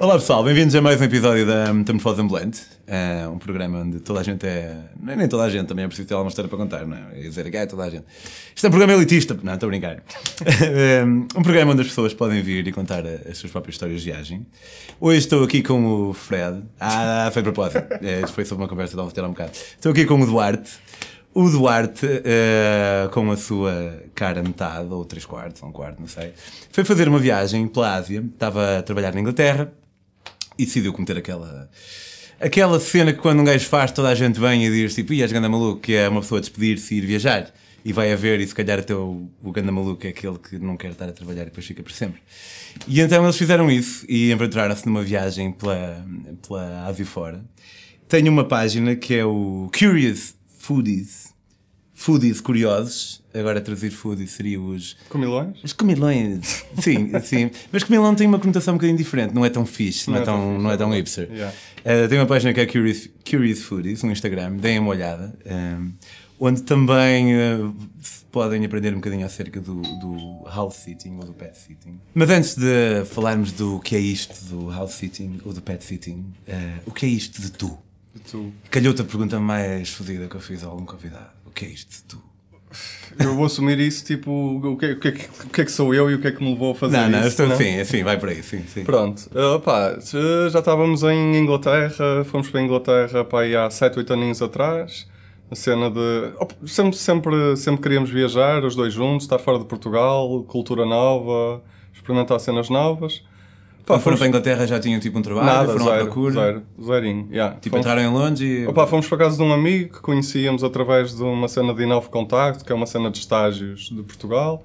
Olá pessoal, bem-vindos a mais um episódio da Metamorfose Ambulante, é um programa onde toda a gente é. Nem, é nem toda a gente, também é preciso ter alguma história para contar, não é? Eu dizer que ah, é toda a gente. Isto é um programa elitista, não, estou a brincar. É um programa onde as pessoas podem vir e contar as suas próprias histórias de viagem. Hoje estou aqui com o Fred. Ah, foi propósito, uh, foi sobre uma conversa de um há um bocado. Estou aqui com o Duarte. O Duarte, uh, com a sua cara metade, ou três quartos, ou um quarto, não sei, foi fazer uma viagem pela Ásia, estava a trabalhar na Inglaterra e decidiu cometer aquela. Aquela cena que quando um gajo faz, toda a gente vem e diz tipo, e és ganda maluco, que é uma pessoa despedir-se e ir viajar. E vai haver, e se calhar até o, o ganda maluco é aquele que não quer estar a trabalhar e depois fica por sempre. E então eles fizeram isso e aventuraram-se numa viagem pela, pela Ásia fora. Tenho uma página que é o Curious foodies. Foodies curiosos, agora traduzir foodies seria os. Comilões? Os comilões, sim, sim. Mas comilão tem uma conotação um bocadinho diferente, não é tão fixe, não, não é, é tão, fixe, não é tão hipster. Yeah. Uh, tem uma página que é Curious, Curious Foodies no Instagram, deem uma olhada, um, eh, onde também uh, podem aprender um bocadinho acerca do, do house sitting ou do pet sitting. Mas antes de falarmos do que é isto do house sitting ou do pet sitting, uh, o que é isto de tu? Tu... Calhou-te a pergunta mais fodida que eu fiz a algum convidado. O que é isto tu? Eu vou assumir isso, tipo, o que, o, que, o que, é que sou eu e o que é que me levou a fazer não, não, isso? Então não, é? sim, assim, vai para aí, sim, sim. Pronto, eh, já estávamos em Inglaterra, fomos para a Inglaterra pá, há 7, 8 aninhos atrás, a cena de... sempre, sempre, sempre queríamos viajar, os dois juntos, estar fora de Portugal, cultura nova, experimentar cenas novas. Pá, foram para a Inglaterra já tinham tipo um trabalho, Nada, foram zero, à procura. Zero, zerinho. Yeah. Tipo, fomos... entraram em Londres e. Opa, fomos para casa de um amigo que conhecíamos através de uma cena de Inove Contacto, que é uma cena de estágios de Portugal.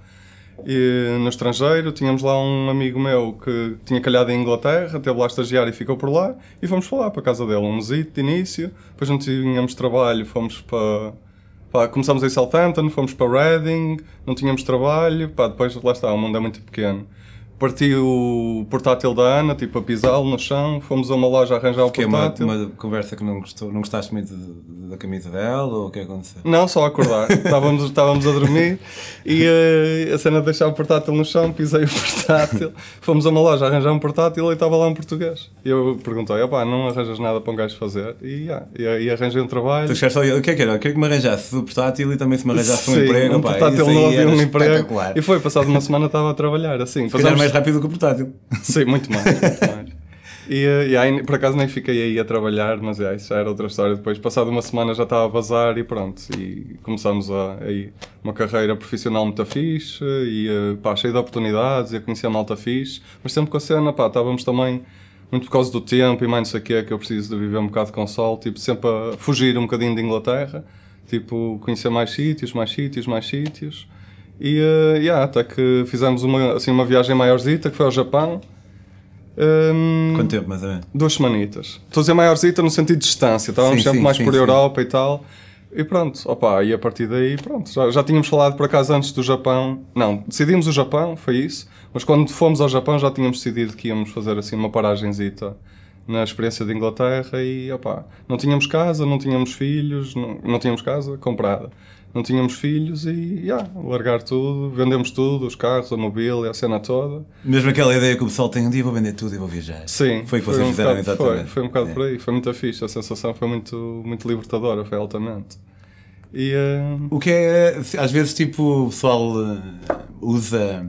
E, no estrangeiro, tínhamos lá um amigo meu que tinha calhado em Inglaterra, teve lá estagiar e ficou por lá. E fomos para lá, para a casa dele, um mesito de início. Depois não tínhamos trabalho, fomos para. Pá, começámos em Southampton, fomos para Reading, não tínhamos trabalho, pá, depois lá está, o mundo é muito pequeno. Parti o portátil da Ana, tipo a pisá-lo no chão, fomos a uma loja arranjar o portátil. Uma, uma conversa que não, gostou, não gostaste muito da camisa dela ou o que aconteceu? Não, só acordar. estávamos, estávamos a dormir e eh, a cena de deixar o portátil no chão, pisei o portátil, fomos a uma loja arranjar um portátil e estava lá um português. E eu perguntei, opá, não arranjas nada para um gajo fazer? E, yeah, e, e arranjei um trabalho. Tu chegaste o que é que era? Eu queria que me arranjasse o portátil e também se me arranjasse Sim, um emprego. Um portátil novo e um emprego. E foi, passado uma semana estava a trabalhar, assim. Fazemos mais rápido que o portátil. Sim, muito mais. Muito mais. E, eh, e aí, por acaso nem fiquei aí a trabalhar, mas é, isso já era outra história. Depois, passado uma semana, já estava a vazar e pronto. E começamos a, aí uma carreira profissional muito fixe e eh, pá, cheia de oportunidades e a conhecer a malta fixe. Mas sempre com a cena, pá, estávamos também muito por causa do tempo e mais não sei o que é que eu preciso de viver um bocado com sol, tipo, sempre a fugir um bocadinho de Inglaterra, tipo, conhecer mais sítios, mais sítios, mais sítios. E uh, yeah, até que fizemos uma, assim, uma viagem maiorzita que foi ao Japão. Um, ehm, Quanto tempo, mais ou menos? Duas semanitas. Estou a dizer maiorzita no sentido de distância, estávamos sempre mais sim, por Europa e tal. E pronto, opa, e a partir daí, pronto, já, já tínhamos falado por acaso antes do Japão. Não, decidimos o Japão, foi isso. Mas quando fomos ao Japão já tínhamos decidido que íamos fazer assim uma paragemzita na experiência de Inglaterra e opa, não tínhamos casa, não tínhamos filhos, não, não tínhamos casa comprada não tínhamos filhos e yeah, largar tudo, vendemos tudo, os carros, a mobília, a cena toda. Mesmo aquela ideia que o pessoal tem um dia vou vender tudo e vou viajar. Sim. Foi o que vocês um fizeram um bocado, Foi, foi um bocado é. por aí, foi muito fixe, a sensação foi muito, muito libertadora, foi altamente. E, uh... O que é, às vezes, tipo, o pessoal eh, usa.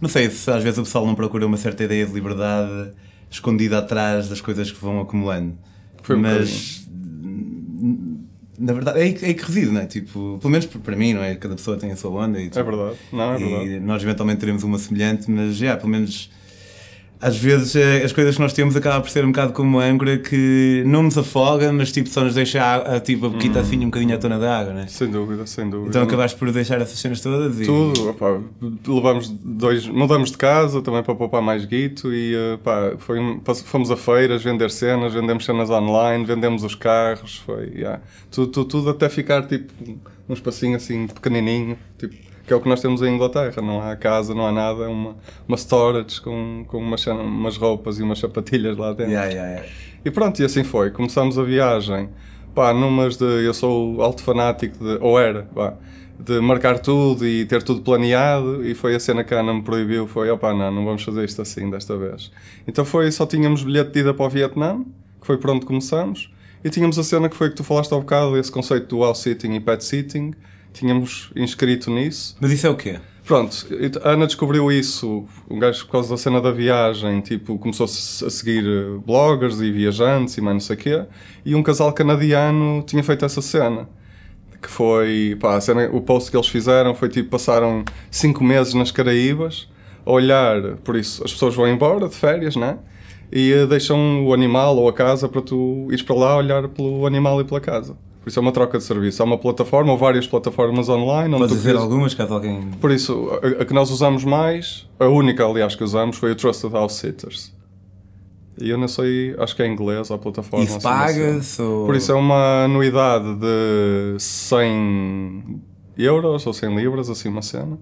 Não sei se às vezes o pessoal não procura uma certa ideia de liberdade escondida atrás das coisas que vão acumulando. Foi um Mas. Bocadinho na verdade, é aí, que, é que reside, não é? Tipo, pelo menos para mim, não é? Cada pessoa tem a sua onda e, tipo, É verdade, não, é verdade. E nós eventualmente teremos uma semelhante, mas, já, yeah, pelo menos às vezes eh, as coisas que nós temos acabam por ser um bocado como âncora que não nos afoga, mas tipo só nos deixa a, tipo, a boquita hum. assim um bocadinho à tona de água, né? Sem dúvida, sem dúvida. Então acabaste por deixar essas cenas todas e... Tudo, opá, levámos dois, mudamos de casa também para poupar mais guito e eh, foi, fomos a feiras vender cenas, vendemos cenas online, vendemos os carros, foi, yeah. tudo, tudo, tudo até ficar tipo um espacinho assim pequenininho, tipo que é o que nós temos em Inglaterra. Não há casa, não há nada, é uma, uma storage com, com umas, umas roupas e umas sapatilhas lá dentro. Yeah, yeah, yeah. E pronto, e assim foi. Começamos a viagem, pá, numas de. Eu sou alto fanático de. Ou era, pá, de marcar tudo e ter tudo planeado. E foi a cena que a Ana me proibiu: foi, opá, não, não vamos fazer isto assim desta vez. Então foi, só tínhamos bilhete de ida para o Vietnã, que foi por onde começamos. E tínhamos a cena que foi que tu falaste há um bocado, esse conceito do all sitting e pet sitting, tínhamos inscrito nisso. Mas isso é o quê? Pronto, então, a Ana descobriu isso, um gajo por causa da cena da viagem, tipo, começou -se a seguir eh, bloggers e viajantes e mais não sei o quê, e um casal canadiano tinha feito essa cena. Que foi, pá, cena, o post que eles fizeram foi tipo, passaram cinco meses nas Caraíbas, a olhar, por isso as pessoas vão embora de férias, né? E eh, deixam o animal ou a casa para tu ires para lá olhar pelo animal e pela casa. Por isso é uma troca de serviço. Há uma plataforma ou várias plataformas online. Podes dizer algumas, caso alguém. Por isso, a, a, que nós usamos mais, a única, aliás, que usamos foi o Trusted House Sitters. E eu não sei, acho que é inglês a plataforma. Isso assim, paga-se? Ou... Por isso é uma anuidade de 100 euros ou 100 libras, assim uma cena.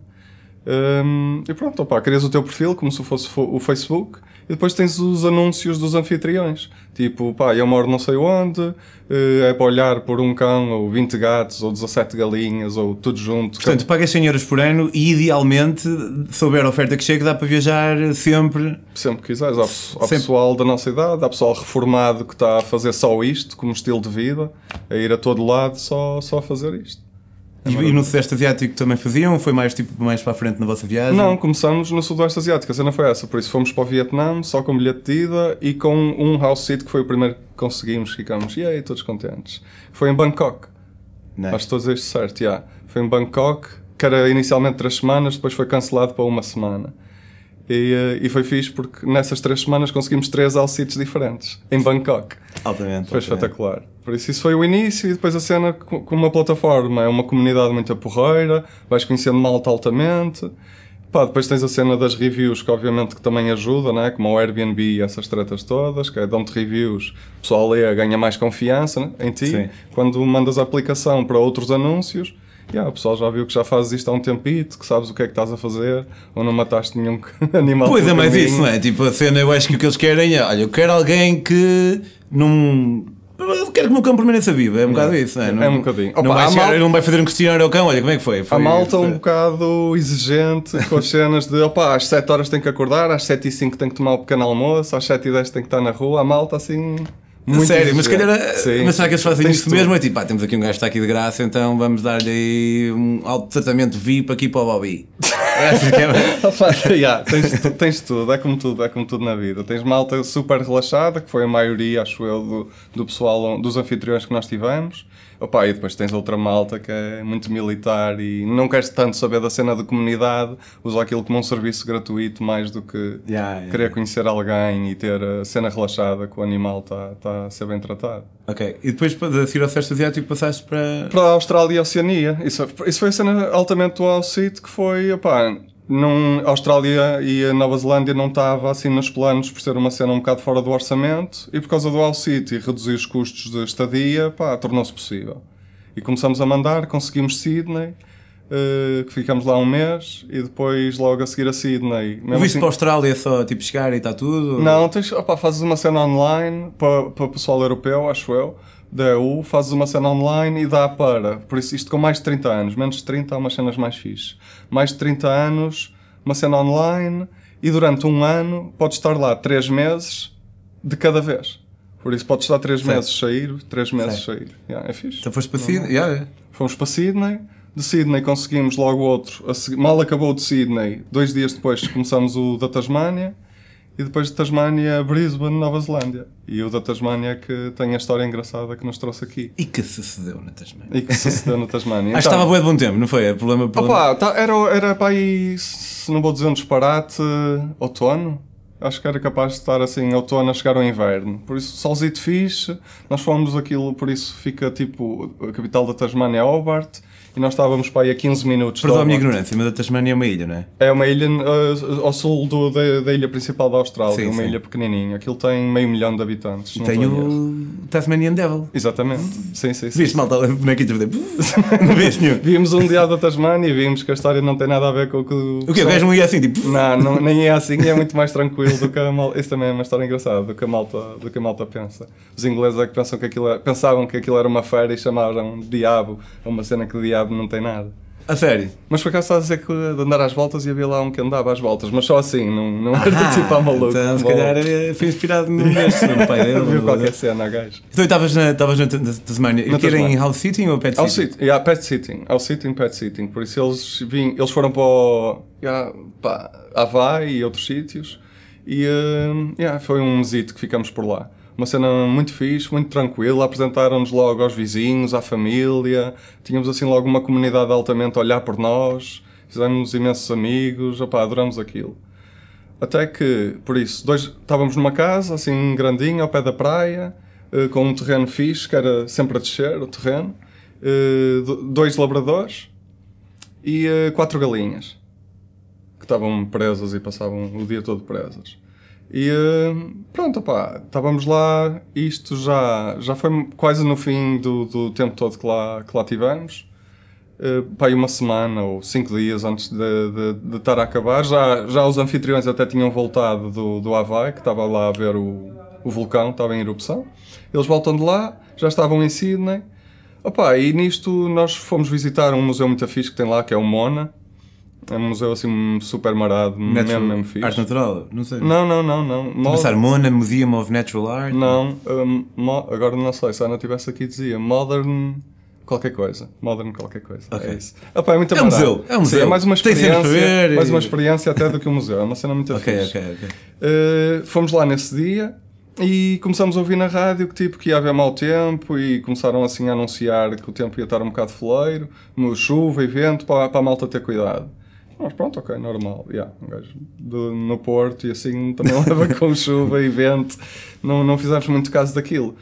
Um, e pronto, opa, crias o teu perfil como se fosse o Facebook e depois tens os anúncios dos anfitriões. Tipo, pá, eu moro não sei onde, eh, é para olhar por um cão, ou 20 gatos, ou 17 galinhas, ou tudo junto. Portanto, pagas 100 euros por ano e idealmente, se houver a oferta que chega, dá para viajar sempre. Sempre que quiseres. Há, há pessoal da nossa idade, há pessoal reformado que está a fazer só isto como estilo de vida, a ir a todo lado só, só a fazer isto. E, e, no Sudeste Asiático também faziam? ou Foi mais tipo mais para a frente na vossa viagem? Não, começámos no Sudeste Asiático, a cena foi essa. Por isso fomos para o Vietnã, só com bilhete de ida e com um house seat que foi o primeiro que conseguimos. Ficámos, e aí, todos contentes. Foi em Bangkok. Nice. Acho todos isto certo, já. Yeah. Foi em Bangkok, que era inicialmente três semanas, depois foi cancelado para uma semana. E, eh, e, foi fixe porque nessas três semanas conseguimos três outfits diferentes em Bangkok. Altamente. Foi espetacular. Por isso, isso foi o início e depois a cena com uma plataforma. É uma comunidade muito aporreira, vais conhecendo malta altamente. Pá, depois tens a cena das reviews, que obviamente que também ajuda, né? como o Airbnb e essas tretas todas, que é, dão-te reviews, o pessoal lê, ganha mais confiança né? em ti. Sim. Quando mandas a aplicação para outros anúncios, yeah, o pessoal já viu que já fazes isto há um tempito, que sabes o que é que estás a fazer, ou não mataste nenhum animal. Pois é, mas isso, não é? Tipo, a cena, eu acho que o que eles querem é, olha, eu quero alguém que não. Eu quero que o meu cão permaneça vivo, é um bocado isso, não é? é um bocadinho. Opa, não vai chegar, não vai fazer um questionário ao cão, olha como é que foi. foi a malta foi... um bocado exigente com as cenas de opa, às 7 horas tem que acordar, às 7 e 5 tem que tomar o pequeno almoço, às 7 e 10 tem que estar na rua, a malta assim. Muito Sério, mas se calhar. Eh, sim. Mas será que eles fazem isso tudo. mesmo? É tipo, pá, ah, temos aqui um gajo que está aqui de graça, então vamos dar-lhe aí um alto tratamento VIP aqui para o Bobby. yeah, é assim é. tens, tens tudo, é como tudo, é como tudo na vida. Tens malta super relaxada, que foi a maioria, acho eu, do, do pessoal, dos anfitriões que nós tivemos. Opa, e depois tens outra malta que é muito militar e não queres tanto saber da cena da comunidade, usa aquilo como um serviço gratuito mais do que yeah, yeah. querer conhecer alguém e ter a cena relaxada que o animal está tá a ser bem tratado. Ok, e depois da seguir ao Sudeste Asiático passaste para. Para a Austrália e a Oceania. Isso, é, isso foi a cena altamente do All Seat que foi, opa não, a Austrália e a Nova Zelândia não estava assim nos planos por ser uma cena um bocado fora do orçamento e por causa do All City reduzir os custos de estadia, pá, tornou-se possível. E começamos a mandar, conseguimos Sydney, uh, que ficamos lá um mês e depois logo a seguir a Sydney. Mesmo Viste assim, para a Austrália só tipo chegar e está tudo? Não, tens, opa, fazes uma cena online para, para pessoal europeu, acho eu da U, fazes uma cena online e dá para. Por isso, isto com mais de 30 anos. Menos de 30 há é umas cenas mais fixe. Mais de 30 anos, uma cena online e durante um ano podes estar lá 3 meses de cada vez. Por isso podes estar 3 meses sair, 3 meses Sei. sair. Yeah, é fixe. Então foste para Sydney? Yeah, yeah. Fomos para Sydney. De Sydney conseguimos logo outro. Mal acabou o de Sydney, dois dias depois começamos o da Tasmânia e depois de Tasmânia, Brisbane, Nova Zelândia. E o da Tasmânia é que tem a história engraçada que nos trouxe aqui. E que sucedeu na Tasmânia. E que sucedeu na Tasmânia. Acho ah, então- que estava boa de bom tempo, não foi? É problema, problema... Opa, ah, tá, era, era para aí, se não vou dizer um disparate, outono. Acho que era capaz de estar assim, outono a chegar ao inverno. Por isso, solzito fixe, nós fomos aquilo, por isso fica tipo, a capital da Tasmânia é Hobart e nós estávamos para aí a 15 minutos. Perdão a minha ignorância, mas a Tasmânia é uma ilha, não é? É uma ilha uh, ao sul do, da, da, ilha principal da Austrália, sim, uma sim. ilha pequenininha. Aquilo tem meio milhão de habitantes. E tem o Tasmanian Devil. Exatamente, sim, sim. sim. Viste malta, bonequinho te Não vês nenhum. Vimos um dia da Tasmânia e vimos que a história não tem nada a ver com o que. O que? O gajo não ia assim, tipo. Não, não, nem é assim, é muito mais tranquilo do que a malta. Isso também é uma história engraçada, do que a malta, do que a malta pensa. Os ingleses é que, pensam que aquilo era... É, pensavam que aquilo era uma feira e chamaram Diabo uma cena que Diabo cabo não tem nada. A sério? Mas por acaso estás a dizer que de andar às voltas e havia lá um que andava às voltas, mas só assim, não, não ah, era tipo ah, maluco. Então, se calhar eh, foi inspirado no gesto do pai dele. Viu qualquer cena, gajo. Então estavas na, estavas na Tasmania. E que era em house sitting ou pet sitting? Sit yeah, pet sitting. House sitting, pet sitting. Por isso eles, vim, eles foram para, o, yeah, para e outros sítios e uh, yeah, foi um mesito que ficamos por lá uma cena muito fixe, muito tranquila. Apresentaram-nos logo aos vizinhos, à família. Tínhamos assim logo uma comunidade altamente a olhar por nós. Fizemos imensos amigos, opá, adoramos aquilo. Até que, por isso, dois, estávamos numa casa, assim, grandinha, ao pé da praia, eh, com um terreno fixe, que era sempre a descer o terreno, eh, dois labradores e eh, quatro galinhas, que estavam presas e passavam o dia todo presas. E hum, pronto, opá, estávamos lá, isto já, já foi quase no fim do, do tempo todo que lá, que lá tivemos. pai eh, pá, uma semana ou cinco dias antes de, de, de, estar a acabar, já, já os anfitriões até tinham voltado do, do Havaí, que estava lá a ver o, o vulcão, estava em erupção. Eles voltam de lá, já estavam em Sydney. Opa, e nisto nós fomos visitar um museu muito fixe que tem lá, que é o Mona, é um museu assim super marado, mesmo, mesmo fixe. Arte natural? Não sei. Não, não, não. não. Tipo, Move... Pensar Mona, Museum of Natural Art? Não, um, mo... agora não sei, se a Ana estivesse aqui dizia Modern qualquer coisa. Modern qualquer coisa. É okay. É isso. Opa, é, muito é um museu. É um museu. Sim, é mais uma experiência, ver, mais uma experiência até do que um museu. É uma cena muito okay, fixe. Uh, fomos lá nesse dia e começamos a ouvir na rádio que tipo que ia haver mau tempo e começaram assim a anunciar que o tempo ia estar um bocado foleiro, chuva e vento, para, para a malta ter cuidado. Mas ah, pronto, ok, normal. Yeah, um gajo no Porto e assim também leva com chuva e vento. Não, não fizemos muito caso daquilo.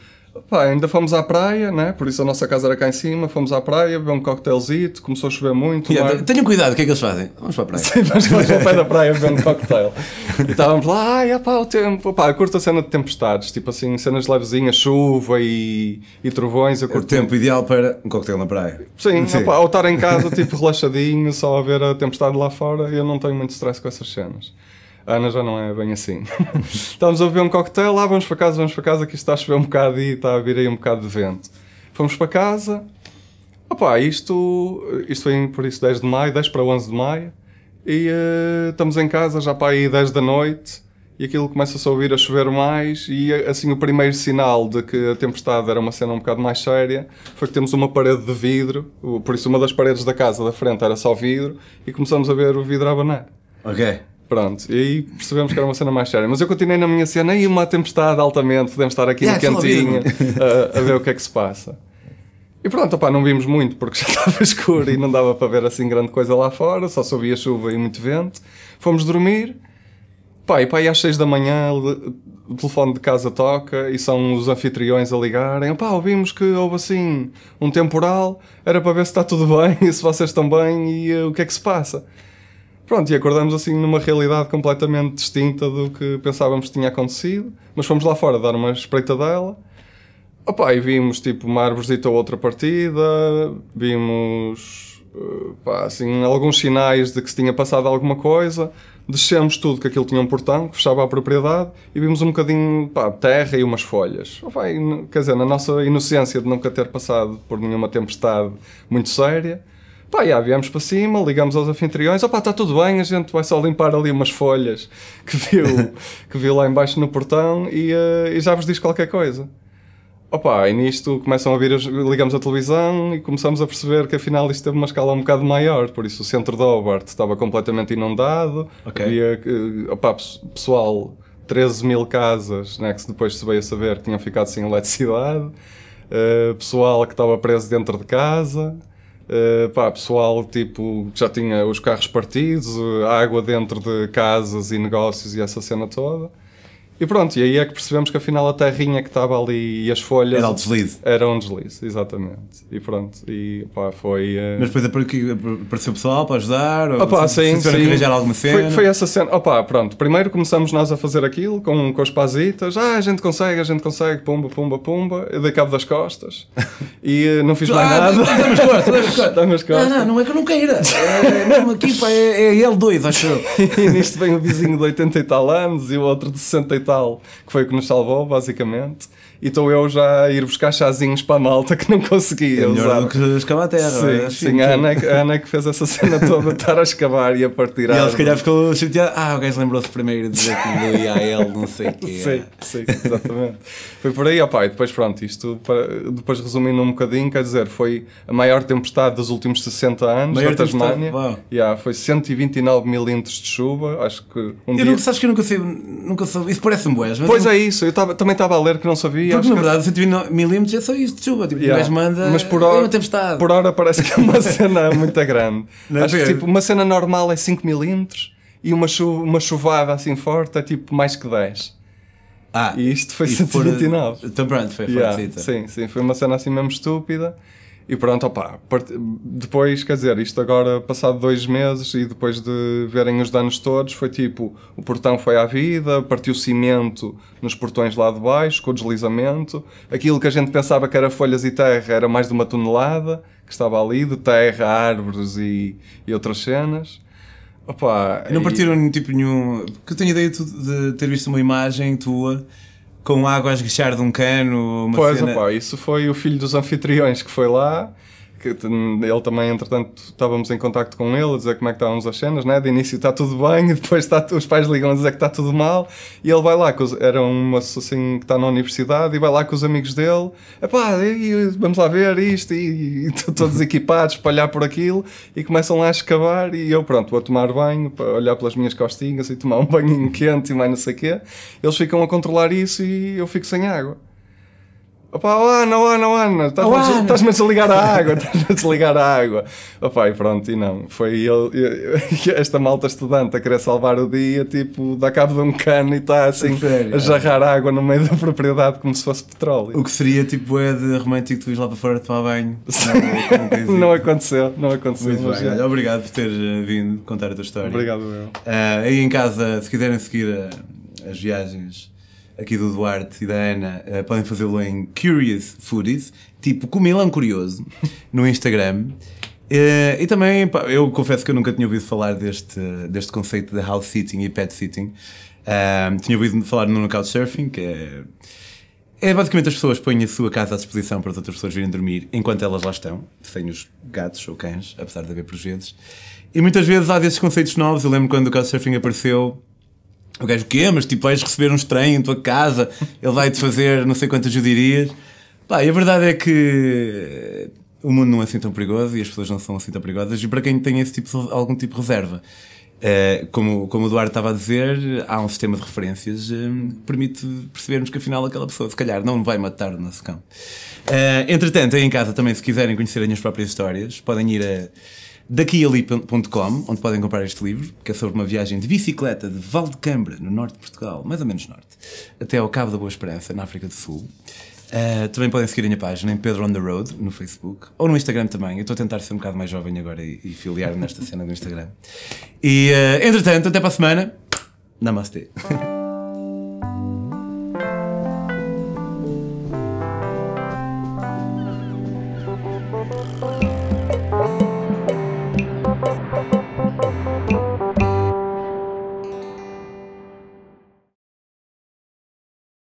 Pá, ainda fomos à praia, né? Por isso a nossa casa era cá em cima. Fomos à praia, bebemos um cocktailzito, começou a chover muito. Yeah, é? mar... Tenham cuidado, o que é que eles fazem? Vamos para a praia. Sim, vamos para o pé da praia bebendo um cocktail. estávamos lá, ai, é o tempo. Pá, eu curto a cena de tempestades, tipo assim, cenas levezinhas, chuva e, e trovões. Eu o tempo ideal para um cocktail na praia. Sim, Sim. ou estar em casa, tipo, relaxadinho, só a ver a tempestade lá fora. Eu não tenho muito stress com essas cenas. A Ana já não é bem assim. Estávamos a beber um coquetel, lá ah, vamos para casa, vamos para casa, que isto está a chover um bocado e está a vir aí um bocado de vento. Fomos para casa. Opa, isto, isto foi por isso 10 de maio, 10 para 11 de maio. E uh, estamos em casa já para aí 10 da noite e aquilo começa-se a ouvir a chover mais e assim o primeiro sinal de que a tempestade era uma cena um bocado mais séria foi que temos uma parede de vidro, por isso uma das paredes da casa da frente era só vidro e começamos a ver o vidro a abanar. Ok. Pronto, e aí percebemos que era uma cena mais séria. Mas eu continuei na minha cena e uma tempestade altamente, podemos estar aqui yeah, é, no cantinho a, a, ver o que é que se passa. E pronto, opa não vimos muito porque já estava escuro e não dava para ver assim grande coisa lá fora, só subia chuva e muito vento. Fomos dormir, pá, e pá, e às seis da manhã o telefone de casa toca e são os anfitriões a ligarem. Pá, ouvimos que houve assim um temporal, era para ver se está tudo bem, se vocês estão bem e uh, o que é que se passa. Pronto, e acordamos assim numa realidade completamente distinta do que pensávamos que tinha acontecido, mas fomos lá fora dar uma espreita dela. Opa, e vimos tipo uma árvorezita ou outra partida, vimos eh, pá, assim, alguns sinais de que se tinha passado alguma coisa, descemos tudo que aquilo tinha um portão que fechava a propriedade e vimos um bocadinho pá, terra e umas folhas. Opa, e, quer dizer, na nossa inocência de nunca ter passado por nenhuma tempestade muito séria, Pá, já, viemos para cima, ligamos aos anfitriões, opá, está tudo bem, a gente vai só limpar ali umas folhas que viu, que viu lá embaixo no portão e, uh, e já vos diz qualquer coisa. Opá, e nisto começam a vir, ligamos a televisão e começamos a perceber que afinal isto teve uma escala um bocado maior, por isso o centro de Hobart estava completamente inundado, okay. havia, uh, opá, pessoal, 13 mil casas, né, que depois se veio a saber que tinham ficado sem eletricidade, uh, pessoal que estava preso dentro de casa, eh, pá, pessoal tipo, já tinha os carros partidos, eh, água dentro de casas e negócios e essa cena toda. E pronto, e aí é que percebemos que afinal a terrinha que estava ali e as folhas. Era um deslize. Era um deslize, exatamente. E pronto, e pá, foi. Uh... Mas depois apareceu pessoal para ajudar? Opa, ou, sim, se, sim. alguma cena? Foi, foi essa cena. Opa, pronto, primeiro começamos nós a fazer aquilo com, com as pazitas. Ah, a gente consegue, a gente consegue, pumba, pumba, pumba. Eu dei cabo das costas e uh, não fiz ah, mais nada. Dá-me as costas, dá-me as costas. Não, não, não é que eu não queira. é mesmo aqui, pá, é, é, é, é L2, acho eu. e nisto vem o vizinho de 80 e tal anos e o outro de 60 e tal que foi o que nos salvou, basicamente e então estou eu já a ir buscar chazinhos para a malta que não conseguia. É melhor do que escavar a terra. Sim, é assim, sim. A, Ana, é a Ana é que fez essa cena toda de estar a escavar e a partir. E ela se calhar ficou chateada. Ah, o gajo lembrou-se primeiro de dizer que me deu IAL, não sei o quê. Sim, sim, exatamente. foi por aí, ó e depois pronto, isto depois resumindo um bocadinho, quer dizer, foi a maior tempestade dos últimos 60 anos maior na Tasmânia. Yeah, foi 129 milímetros de chuva, acho que um eu dia... Não, sabes que eu nunca sei, nunca soube, isso parece-me boas. Pois não... é isso, eu tava, também estava a ler que não sabia porque na verdade 120mm é só isso de chuva, tipo, yeah. manda mas por hora, é uma tempestade. Por hora parece que é uma cena muito grande. Não é Acho é? que tipo, uma cena normal é 5mm e uma, chu uma chuvada assim forte é tipo mais que 10. Ah, e isto foi 129. Por... Então pronto, foi forte. sim, sim, foi uma cena assim mesmo estúpida. E pronto, opá. Depois, quer dizer, isto agora, passado dois meses e depois de verem os danos todos, foi tipo: o portão foi à vida, partiu cimento nos portões lá de baixo, com o deslizamento. Aquilo que a gente pensava que era folhas e terra era mais de uma tonelada que estava ali, de terra, árvores e, e outras cenas. Opa, não partiram e... tipo nenhum. Porque eu tenho ideia de ter visto uma imagem tua com água a esguichar de um cano. pois, cena... opa, isso foi o filho dos anfitriões que foi lá que ele também, entretanto, estávamos em contacto com ele, a dizer como é que estávamos as cenas, né? De início está tudo bem, e depois está, os pais ligam a dizer que está tudo mal, e ele vai lá, com os, era um assim que está na universidade, e vai lá com os amigos dele, epá, e, vamos lá ver isto, e, e todos equipados para olhar por aquilo, e começam lá a escavar, e eu, pronto, vou tomar banho, para olhar pelas minhas costinhas, e tomar um banho quente, e mais não sei o quê. Eles ficam a controlar isso, e eu fico sem água. Opa, oh, Ana, oh, Ana, oh, Ana, estás-me a desligar a água, estás-me a desligar a água. Opa, e pronto, e não. Foi ele, esta malta estudante a querer salvar o dia, tipo, dá cabo de um cano e está assim, a jarrar água no meio da propriedade como se fosse petróleo. O que seria tipo é de romântico tu ires lá para fora tomar banho. Não, não aconteceu, não aconteceu. Muito bem, olha, obrigado por ter eh, vindo contar a tua história. Obrigado, meu. Uh, aí em casa, se quiserem seguir a, eh, as viagens aqui do Duarte e da Ana, uh, podem fazê-lo em Curious Foodies, tipo Comilão Curioso, no Instagram. Uh, e também, pá, eu confesso que eu nunca tinha ouvido falar deste, deste conceito de house sitting e pet sitting. tinha ouvido falar no Couchsurfing, Surfing, que é. É basicamente as pessoas põem a sua casa à disposição para as outras pessoas virem dormir enquanto elas lá estão, sem os gatos ou cães, apesar de haver por vezes. E muitas vezes há desses conceitos novos. Eu lembro quando o Couchsurfing apareceu, o gajo, o quê? Mas tipo, vais receber um estranho em tua casa, ele vai-te fazer não sei quantas judirias. Pá, e a verdade é que eh, o mundo não é assim tão perigoso e as pessoas não são assim tão perigosas. E para quem tem esse tipo, algum tipo de reserva, eh, como, como o Eduardo estava a dizer, há um sistema de referências eh, que permite percebermos que afinal aquela pessoa, se calhar, não vai matar o nosso cão. Uh, entretanto, aí em casa também, se quiserem conhecer as minhas próprias histórias, podem ir a daquiali.com, onde podem comprar este livro, que é sobre uma viagem de bicicleta de Val de no norte de Portugal, mais ou menos norte, até ao Cabo da Boa Esperança, na África do Sul. Uh, também podem seguir a minha página em Pedro on the Road no Facebook ou no Instagram também. Eu estou a tentar ser um bocado mais jovem agora e, e filiar nesta cena do Instagram. E uh, entretanto, até para a semana. namaste